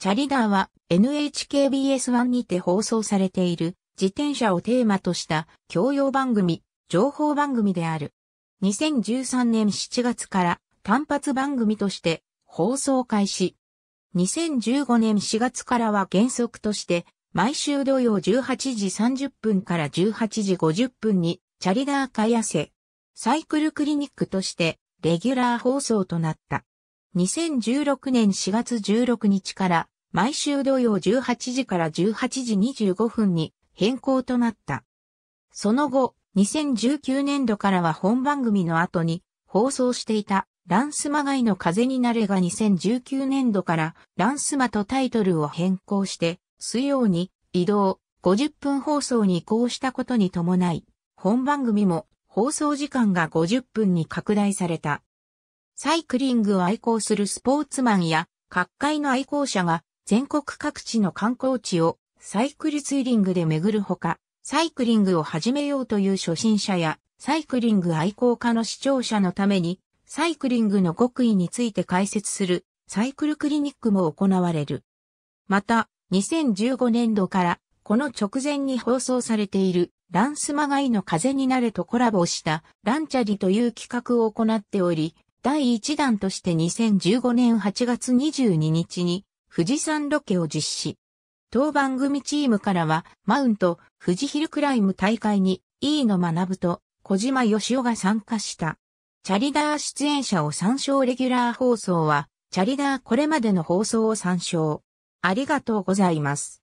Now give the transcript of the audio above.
チャリダーは NHKBS1 にて放送されている自転車をテーマとした教養番組、情報番組である。2013年7月から単発番組として放送開始。2015年4月からは原則として毎週土曜18時30分から18時50分にチャリダー会やせ、サイクルクリニックとしてレギュラー放送となった。2016年4月16日から毎週土曜18時から18時25分に変更となった。その後、2019年度からは本番組の後に放送していたランスマガイの風になれが2019年度からランスマとタイトルを変更して水曜に移動50分放送に移行したことに伴い本番組も放送時間が50分に拡大された。サイクリングを愛好するスポーツマンや各界の愛好者が全国各地の観光地をサイクルツーリングで巡るほか、サイクリングを始めようという初心者やサイクリング愛好家の視聴者のためにサイクリングの極意について解説するサイクルクリニックも行われる。また、2015年度からこの直前に放送されているランスマガイの風になれとコラボしたランチャリという企画を行っており、第1弾として2015年8月22日に富士山ロケを実施。当番組チームからは、マウント、富士ヒルクライム大会に、いの学ぶと小島よしおが参加した。チャリダー出演者を参照レギュラー放送は、チャリダーこれまでの放送を参照。ありがとうございます。